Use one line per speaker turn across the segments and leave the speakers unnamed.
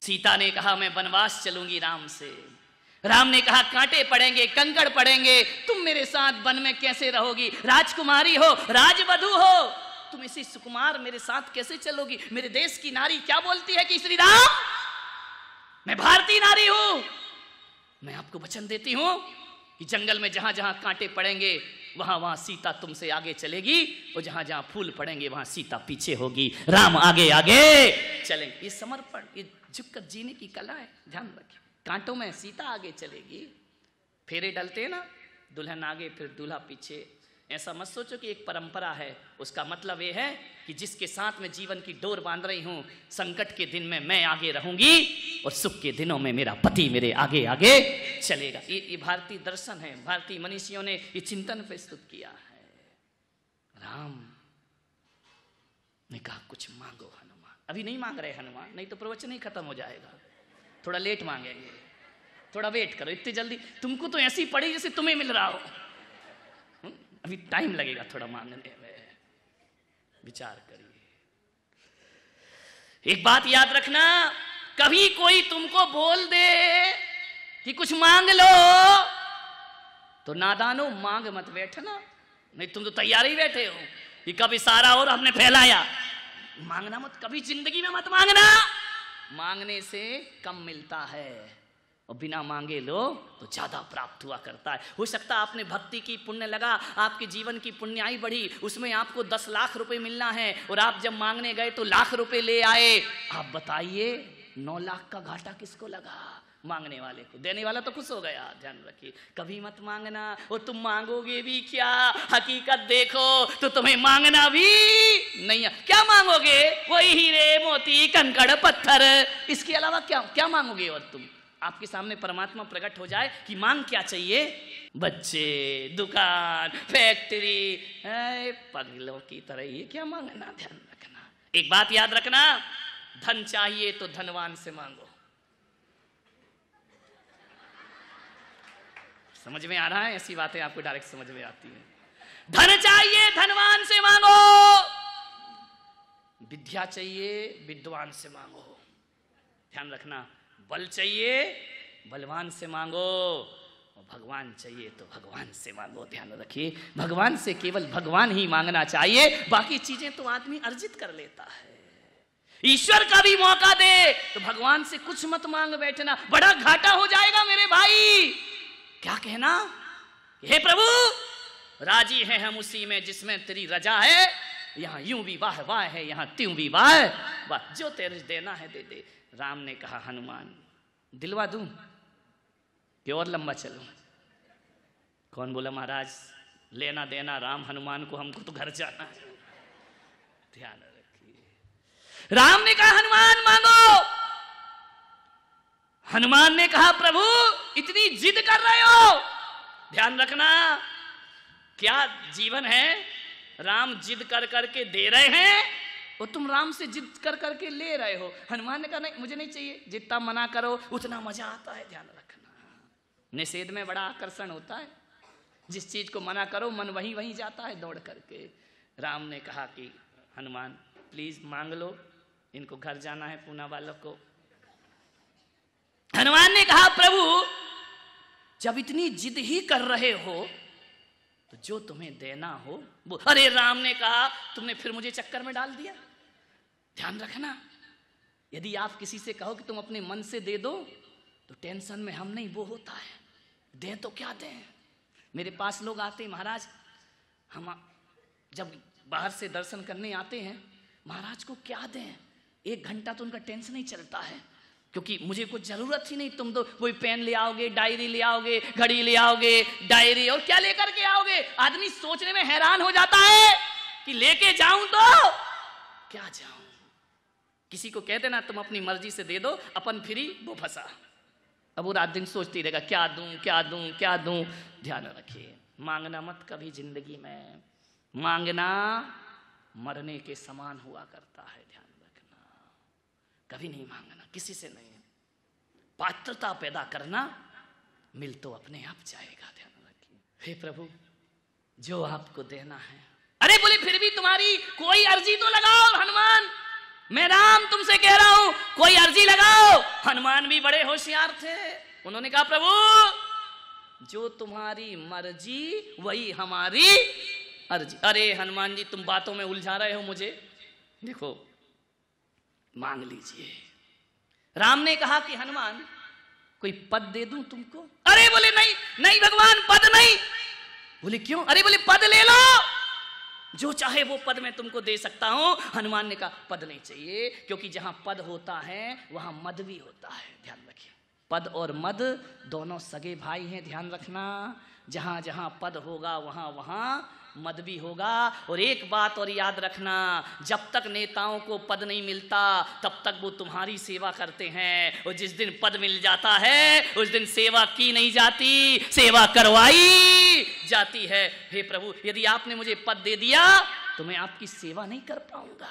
सीता ने कहा मैं वनवास चलूंगी राम से राम ने कहा कांटे पड़ेंगे कंकड़ पड़ेंगे तुम मेरे साथ वन में कैसे रहोगी राजकुमारी हो राजवधु हो तुम इसी सुकुमार मेरे साथ कैसे चलोगी मेरे देश की नारी क्या बोलती है कि श्री राम मैं भारतीय नारी हूं मैं आपको वचन देती हूं कि जंगल में जहां जहां कांटे पड़ेंगे वहां वहां सीता तुमसे आगे चलेगी और जहां जहां फूल पड़ेंगे वहां सीता पीछे होगी राम आगे आगे चलेंगे ये समर्पण ये झुककर जीने की कला है ध्यान रखे कांटों में सीता आगे चलेगी फेरे डलते ना दुल्हन आगे फिर दूल्हा पीछे ऐसा मत सोचो कि एक परंपरा है उसका मतलब यह है कि जिसके साथ में जीवन की डोर बांध रही हूँ संकट के दिन में मैं आगे रहूंगी और सुख के दिनों में मेरा पति मेरे आगे आगे चलेगा ये, ये भारतीय दर्शन है भारतीय मनीषियों ने ये चिंतन प्रस्तुत किया है राम ने कहा कुछ मांगो हनुमान अभी नहीं मांग रहे हनुमान नहीं तो प्रवचन ही खत्म हो जाएगा थोड़ा लेट मांगेंगे थोड़ा वेट करो इतनी जल्दी तुमको तो ऐसी पड़ी जैसे तुम्हें मिल रहा हो हम्म, अभी टाइम लगेगा थोड़ा मांगने में विचार करिए एक बात याद रखना कभी कोई तुमको बोल दे कि कुछ मांग लो तो नादानो मांग मत बैठना नहीं तुम तो तैयार ही बैठे हो कि कभी सारा और हमने फैलाया मांगना मत कभी जिंदगी में मत मांगना मांगने से कम मिलता है और बिना मांगे लो तो ज्यादा प्राप्त हुआ करता है हो सकता है आपने भक्ति की पुण्य लगा आपके जीवन की पुण्याई बढ़ी उसमें आपको दस लाख रुपए मिलना है और आप जब मांगने गए तो लाख रुपए ले आए आप बताइए नौ लाख का घाटा किसको लगा मांगने वाले को देने वाला तो खुश हो गया ध्यान रखिए कभी मत मांगना और तुम मांगोगे भी क्या हकीकत देखो तो तुम्हें मांगना भी नहीं है क्या मांगोगे वही हीरे मोती कंकड़ पत्थर इसके अलावा क्या क्या मांगोगे और तुम आपके सामने परमात्मा प्रकट हो जाए कि मांग क्या चाहिए बच्चे दुकान फैक्ट्री पगलों की तरह ये क्या मांगना ध्यान रखना एक बात याद रखना धन चाहिए तो धनवान से मांगो समझ में आ रहा है ऐसी बातें आपको डायरेक्ट समझ में आती है धन चाहिए धनवान से मांगो विद्या चाहिए विद्वान से मांगो ध्यान रखना बल चाहिए बलवान से मांगो भगवान चाहिए तो भगवान से मांगो ध्यान रखिए भगवान से केवल भगवान ही मांगना चाहिए बाकी चीजें तो आदमी अर्जित कर लेता है ईश्वर का भी मौका दे तो भगवान से कुछ मत मांग बैठना बड़ा घाटा हो जाएगा मेरे भाई क्या कहना हे प्रभु राजी है हम उसी में जिसमें तेरी रजा है यहां यूं भी वाह वाह है यहां त्यू भी वाह वाह जो तेरे देना है दे दे राम ने कहा हनुमान दिलवा दू कि और लंबा चलो कौन बोला महाराज लेना देना राम हनुमान को हमको तो घर जाना है ध्यान रखिए राम ने कहा हनुमान मांगो हनुमान ने कहा प्रभु इतनी जिद कर रहे हो ध्यान रखना क्या जीवन है राम जिद कर करके दे रहे हैं और तुम राम से जिद कर करके ले रहे हो हनुमान ने कहा नहीं मुझे नहीं चाहिए जितना मना करो उतना मजा आता है ध्यान रखना निषेध में बड़ा आकर्षण होता है जिस चीज को मना करो मन वहीं वहीं जाता है दौड़ करके राम ने कहा कि हनुमान प्लीज मांग लो इनको घर जाना है पूना वालों को हनुमान ने कहा प्रभु जब इतनी जिद ही कर रहे हो तो जो तुम्हें देना हो वो अरे राम ने कहा तुमने फिर मुझे चक्कर में डाल दिया ध्यान रखना यदि आप किसी से कहो कि तुम अपने मन से दे दो तो टेंशन में हम नहीं वो होता है दें तो क्या दें मेरे पास लोग आते हैं महाराज हम जब बाहर से दर्शन करने आते हैं महाराज को क्या दें एक घंटा तो उनका टेंशन ही चलता है क्योंकि मुझे कुछ जरूरत ही नहीं तुम तो कोई पेन ले आओगे डायरी ले आओगे घड़ी ले आओगे डायरी और क्या लेकर के आओगे आदमी सोचने में हैरान हो जाता है कि लेके जाऊं तो क्या जाऊं किसी को कह देना तुम अपनी मर्जी से दे दो अपन फ्री वो फंसा अब वो रात दिन सोचती रहेगा क्या दूं क्या दूं क्या दूं ध्यान रखिए मांगना मत कभी जिंदगी में मांगना मरने के समान हुआ करता है कभी नहीं मांगना किसी से नहीं पात्रता पैदा करना मिल तो अपने आप जाएगा ध्यान रखिए हे प्रभु जो आपको देना है अरे बोले फिर भी तुम्हारी कोई अर्जी तो लगाओ हनुमान मैं राम तुमसे कह रहा हूं कोई अर्जी लगाओ हनुमान भी बड़े होशियार थे उन्होंने कहा प्रभु जो तुम्हारी मर्जी वही हमारी अर्जी अरे हनुमान जी तुम बातों में उलझा रहे हो मुझे देखो मांग लीजिए राम ने कहा कि हनुमान कोई पद दे दूं तुमको अरे बोले नहीं नहीं भगवान पद नहीं बोले क्यों अरे बोले पद ले लो जो चाहे वो पद मैं तुमको दे सकता हूं हनुमान ने कहा पद नहीं चाहिए क्योंकि जहां पद होता है वहां मद भी होता है ध्यान रखिए पद और मद दोनों सगे भाई हैं ध्यान रखना जहां जहां पद होगा वहां वहां मद भी होगा और एक बात और याद रखना जब तक नेताओं को पद नहीं मिलता तब तक वो तुम्हारी सेवा करते हैं और जिस दिन पद मिल जाता है उस दिन सेवा की नहीं जाती सेवा करवाई जाती है हे प्रभु यदि आपने मुझे पद दे दिया तो मैं आपकी सेवा नहीं कर पाऊंगा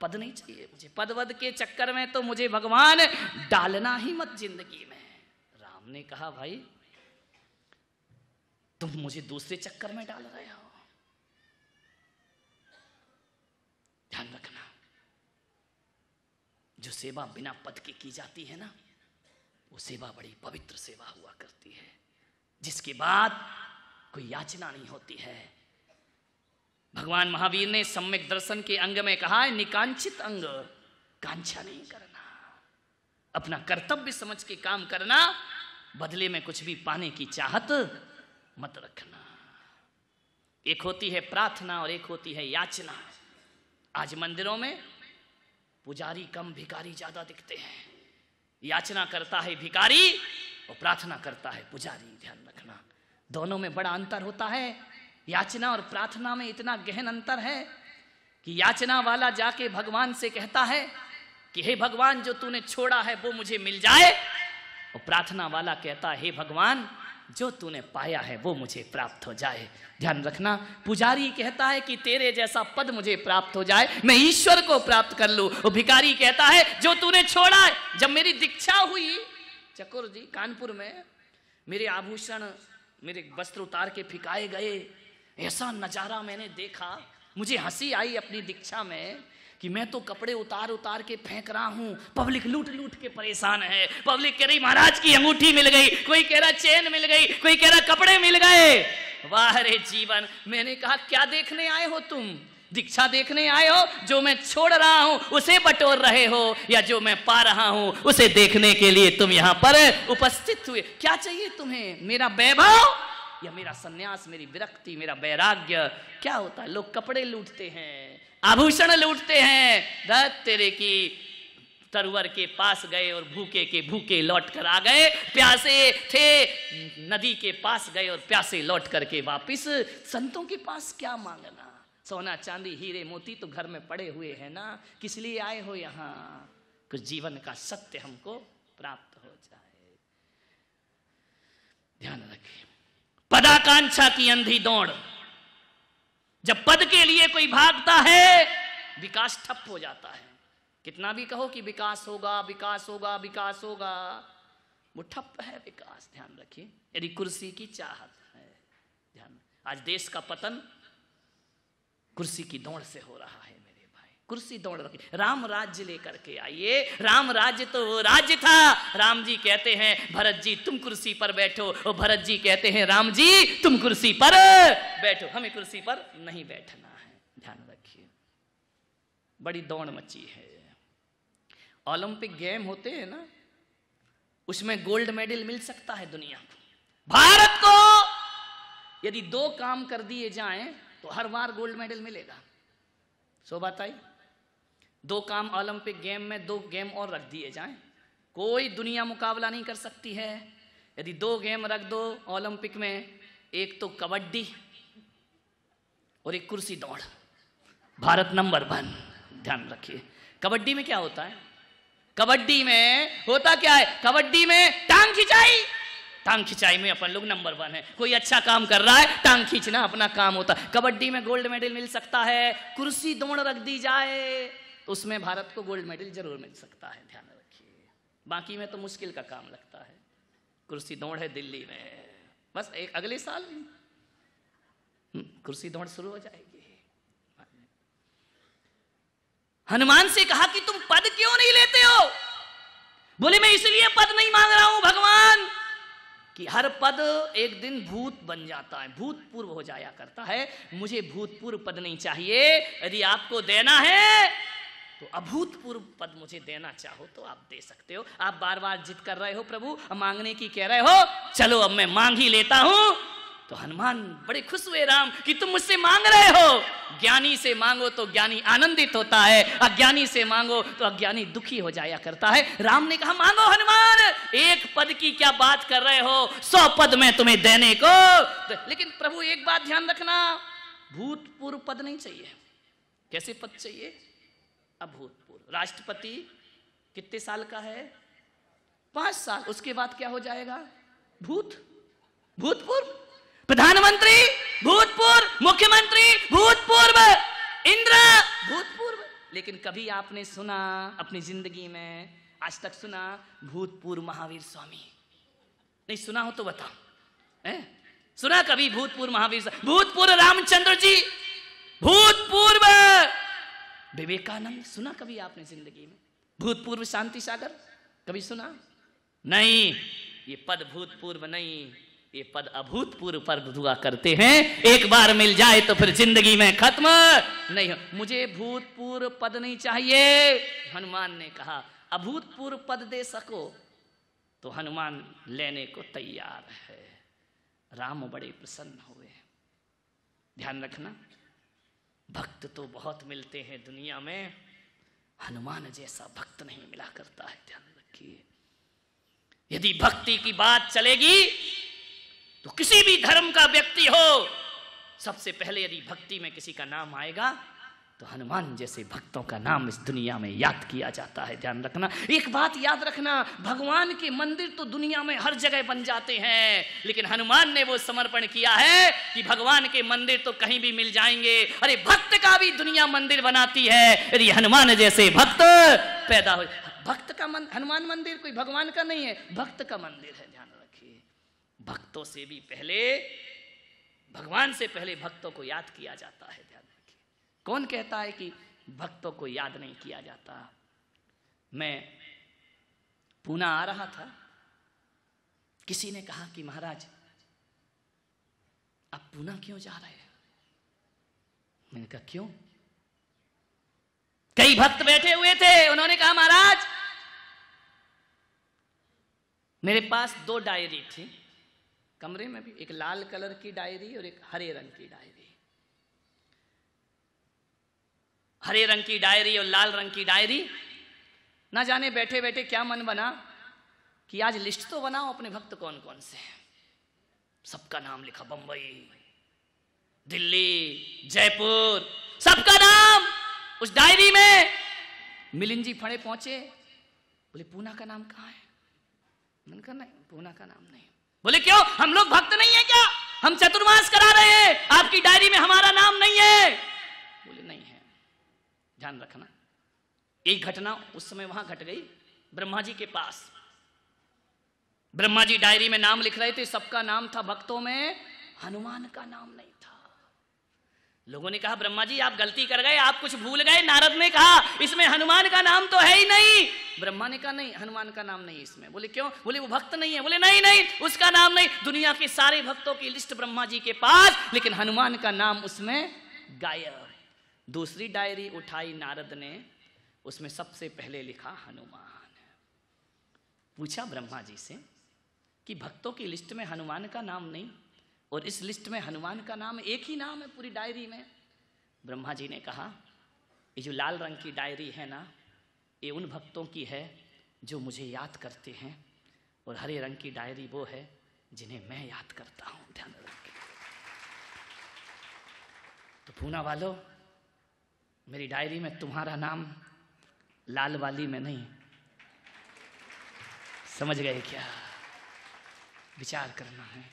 पद नहीं चाहिए मुझे पद वद के चक्कर में तो मुझे भगवान डालना ही मत जिंदगी में राम ने कहा भाई तुम मुझे दूसरे चक्कर में डाल रहे हो ध्यान रखना जो सेवा बिना पद की की जाती है ना वो सेवा बड़ी पवित्र सेवा हुआ करती है जिसके बाद कोई याचना नहीं होती है भगवान महावीर ने सम्यक दर्शन के अंग में कहा है निकांचित अंग कांक्षा नहीं करना अपना कर्तव्य समझ के काम करना बदले में कुछ भी पाने की चाहत मत रखना एक होती है प्रार्थना और एक होती है याचना आज मंदिरों में पुजारी कम भिकारी ज्यादा दिखते हैं याचना करता है भिकारी और प्रार्थना करता है पुजारी ध्यान रखना दोनों में बड़ा अंतर होता है याचना और प्रार्थना में इतना गहन अंतर है कि याचना वाला जाके भगवान से कहता है कि हे भगवान जो तूने छोड़ा है वो मुझे मिल जाए और प्रार्थना वाला कहता है हे भगवान जो तूने पाया है वो मुझे प्राप्त हो जाए ध्यान रखना पुजारी कहता है कि तेरे जैसा पद मुझे प्राप्त हो जाए मैं ईश्वर को प्राप्त कर लू वो भिकारी कहता है जो तूने छोड़ा है जब मेरी दीक्षा हुई चकुर जी कानपुर में मेरे आभूषण मेरे वस्त्र उतार के फिकाए गए ऐसा नज़ारा मैंने देखा मुझे हंसी आई अपनी दीक्षा में कि मैं तो कपड़े उतार उतार के फेंक रहा हूँ पब्लिक लूट लूट के परेशान है पब्लिक कह रही महाराज की अंगूठी मिल गई कोई कह रहा चेन मिल गई कोई कह रहा कपड़े मिल गए वाह रे जीवन मैंने कहा क्या देखने आए हो तुम दीक्षा देखने आए हो जो मैं छोड़ रहा हूं उसे बटोर रहे हो या जो मैं पा रहा हूं उसे देखने के लिए तुम यहां पर उपस्थित हुए क्या चाहिए तुम्हें मेरा वैभव या मेरा सन्यास मेरी विरक्ति मेरा वैराग्य क्या होता है लोग कपड़े लूटते हैं आभूषण लूटते हैं धत तेरे की तरवर के पास गए और भूखे के भूखे लौट कर आ गए प्यासे थे नदी के पास गए और प्यासे लौट करके वापिस संतों के पास क्या मांगना सोना चांदी हीरे मोती तो घर में पड़े हुए हैं ना किस लिए आए हो यहाँ कुछ जीवन का सत्य हमको प्राप्त हो जाए ध्यान रखिए पदाकांक्षा की अंधी दौड़ जब पद के लिए कोई भागता है विकास ठप हो जाता है कितना भी कहो कि विकास होगा विकास होगा विकास होगा वो ठप है विकास ध्यान रखिए यदि कुर्सी की चाहत है ध्यान आज देश का पतन कुर्सी की दौड़ से हो रहा है कुर्सी दौड़ रखी राम राज्य लेकर के आइए राम राज्य तो वो राज्य था राम जी कहते हैं भरत जी तुम कुर्सी पर बैठो और भरत जी कहते हैं राम जी तुम कुर्सी पर बैठो हमें कुर्सी पर नहीं बैठना है ध्यान रखिए बड़ी दौड़ मची है ओलंपिक गेम होते हैं ना उसमें गोल्ड मेडल मिल सकता है दुनिया को भारत को यदि दो काम कर दिए जाएं तो हर बार गोल्ड मेडल मिलेगा सो बात आई दो काम ओलंपिक गेम में दो गेम और रख दिए जाएं कोई दुनिया मुकाबला नहीं कर सकती है यदि दो गेम रख दो ओलंपिक में एक तो कबड्डी और एक कुर्सी दौड़ भारत नंबर वन ध्यान रखिए कबड्डी में क्या होता है कबड्डी में होता क्या है कबड्डी में टांग खिंचाई टांग खिंचाई में अपन लोग नंबर वन है कोई अच्छा काम कर रहा है टांग खींचना अपना काम होता है कबड्डी में गोल्ड मेडल मिल सकता है कुर्सी दौड़ रख दी जाए तो उसमें भारत को गोल्ड मेडल जरूर मिल सकता है ध्यान रखिए बाकी में तो मुश्किल का काम लगता है कुर्सी दौड़ है दिल्ली में बस एक अगले साल हम्म, कुर्सी दौड़ शुरू हो जाएगी हनुमान से कहा कि तुम पद क्यों नहीं लेते हो
बोले मैं इसलिए पद नहीं मांग रहा हूं भगवान
कि हर पद एक दिन भूत बन जाता है भूतपूर्व हो जाया करता है मुझे भूतपूर्व पद नहीं चाहिए यदि आपको देना है तो अभूतपूर्व पद मुझे देना चाहो तो आप दे सकते हो आप बार बार जिद कर रहे हो प्रभु मांगने की कह रहे हो चलो अब मैं मांग ही लेता हूं तो हनुमान बड़े खुश हुए राम कि तुम मुझसे मांग रहे हो ज्ञानी से मांगो तो ज्ञानी आनंदित होता है अज्ञानी से मांगो तो अज्ञानी दुखी हो जाया करता है राम ने कहा मांगो हनुमान एक पद की क्या बात कर रहे हो सौ पद में तुम्हें देने को तो, लेकिन प्रभु एक बात ध्यान रखना भूतपूर्व पद नहीं चाहिए कैसे पद चाहिए अभूतपूर्व राष्ट्रपति कितने साल का है पांच साल उसके बाद क्या हो जाएगा भूत भूतपूर्व प्रधानमंत्री भूतपूर्व मुख्यमंत्री भूतपूर्व इंदिरा भूतपूर्व लेकिन कभी आपने सुना अपनी जिंदगी में आज तक सुना भूतपूर्व महावीर स्वामी नहीं सुना हो तो बताओ सुना कभी भूतपूर्व महावीर भूतपूर्व रामचंद्र जी भूतपूर्व विवेकानंद सुना कभी आपने जिंदगी में भूतपूर्व शांति सागर कभी सुना नहीं ये पद भूतपूर्व नहीं ये पद अभूतपूर्व पर दुआ करते हैं एक बार मिल जाए तो फिर जिंदगी में खत्म नहीं मुझे भूतपूर्व पद नहीं चाहिए हनुमान ने कहा अभूतपूर्व पद दे सको तो हनुमान लेने को तैयार है राम बड़े प्रसन्न हुए ध्यान रखना भक्त तो बहुत मिलते हैं दुनिया में हनुमान जैसा भक्त नहीं मिला करता है ध्यान रखिए यदि भक्ति की बात चलेगी तो किसी भी धर्म का व्यक्ति हो सबसे पहले यदि भक्ति में किसी का नाम आएगा तो हनुमान जैसे भक्तों का नाम इस दुनिया में याद किया जाता है ध्यान रखना एक बात याद रखना भगवान के मंदिर तो दुनिया में हर जगह बन जाते हैं लेकिन हनुमान ने वो समर्पण किया है कि भगवान के मंदिर तो कहीं भी मिल जाएंगे अरे भक्त का भी दुनिया मंदिर बनाती है यदि हनुमान जैसे भक्त पैदा हो भक्त का मन, हनुमान मंदिर कोई भगवान का नहीं है भक्त का मंदिर है ध्यान रखिए भक्तों से भी पहले भगवान से पहले भक्तों को याद किया जाता है कौन कहता है कि भक्तों को याद नहीं किया जाता मैं पूना आ रहा था किसी ने कहा कि महाराज आप पूना क्यों जा रहे हैं मैंने कहा क्यों कई भक्त बैठे हुए थे उन्होंने कहा महाराज मेरे पास दो डायरी थी कमरे में भी एक लाल कलर की डायरी और एक हरे रंग की डायरी हरे रंग की डायरी और लाल रंग की डायरी ना जाने बैठे बैठे क्या मन बना कि आज लिस्ट तो बनाओ अपने भक्त कौन कौन से हैं सबका नाम लिखा बंबई दिल्ली जयपुर सबका नाम उस डायरी में मिलिन जी फड़े पहुंचे बोले पूना का नाम कहाँ है मन का नहीं पूना का नाम नहीं बोले क्यों हम लोग भक्त नहीं है क्या हम चतुर्मास करा रहे हैं आपकी डायरी में हमारा नाम नहीं है बोले नहीं है ध्यान रखना एक घटना उस समय वहां घट गई ब्रह्मा जी के पास ब्रह्मा जी डायरी में नाम लिख रहे थे सबका नाम था भक्तों में हनुमान का नाम नहीं था लोगों ने कहा ब्रह्मा जी आप गलती कर गए आप कुछ भूल गए नारद ने कहा इसमें हनुमान का नाम तो है ही नहीं ब्रह्मा ने कहा नहीं हनुमान का नाम नहीं इसमें बोले क्यों बोले वो भक्त नहीं है बोले नहीं नहीं उसका नाम नहीं दुनिया के सारे भक्तों की लिस्ट ब्रह्मा जी के पास लेकिन हनुमान का नाम उसमें गायब दूसरी डायरी उठाई नारद ने उसमें सबसे पहले लिखा हनुमान पूछा ब्रह्मा जी से कि भक्तों की लिस्ट में हनुमान का नाम नहीं और इस लिस्ट में हनुमान का नाम एक ही नाम है पूरी डायरी में ब्रह्मा जी ने कहा ये जो लाल रंग की डायरी है ना ये उन भक्तों की है जो मुझे याद करते हैं और हरे रंग की डायरी वो है जिन्हें मैं याद करता हूँ ध्यान रखें तो पूना वालों मेरी डायरी में तुम्हारा नाम लाल वाली में नहीं समझ गए क्या विचार करना है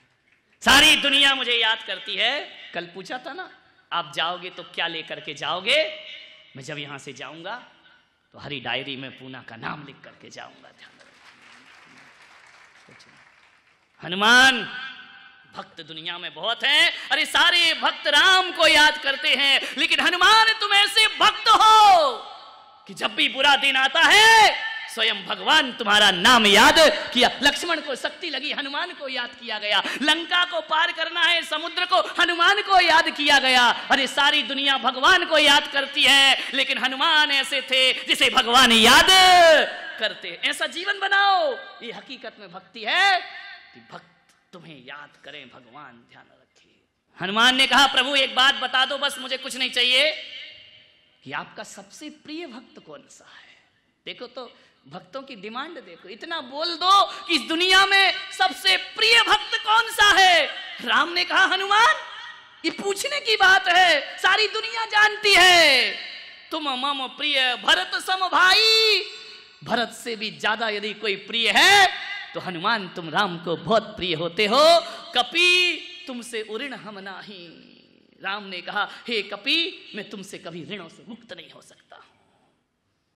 सारी दुनिया मुझे याद करती है कल पूछा था ना आप जाओगे तो क्या लेकर के जाओगे मैं जब यहां से जाऊंगा तो हरी डायरी में पूना का नाम लिख करके जाऊंगा ध्यान हनुमान भक्त दुनिया में बहुत हैं अरे सारे भक्त राम को याद करते हैं लेकिन हनुमान तुम ऐसे भक्त हो कि जब भी बुरा दिन आता है स्वयं भगवान तुम्हारा नाम याद किया लक्ष्मण को शक्ति लगी हनुमान को याद किया गया लंका को पार करना है समुद्र को हनुमान को याद किया गया अरे सारी दुनिया भगवान को याद करती है लेकिन हनुमान ऐसे थे जिसे भगवान याद करते ऐसा जीवन बनाओ ये हकीकत में भक्ति है कि भक्ति तुम्हें याद करें भगवान ध्यान रखे हनुमान ने कहा प्रभु एक बात बता दो बस मुझे कुछ नहीं चाहिए कि आपका सबसे प्रिय भक्त कौन सा है देखो तो भक्तों की डिमांड देखो इतना बोल दो कि इस दुनिया में सबसे प्रिय भक्त कौन सा है राम ने कहा हनुमान ये पूछने की बात है सारी दुनिया जानती है तुम मम प्रिय भरत सम भाई भरत से भी ज्यादा यदि कोई प्रिय है तो हनुमान तुम राम को बहुत प्रिय होते हो कपि तुमसे उऋण हम नाही राम ने कहा हे कपि मैं तुमसे कभी ऋणों से मुक्त नहीं हो सकता हूं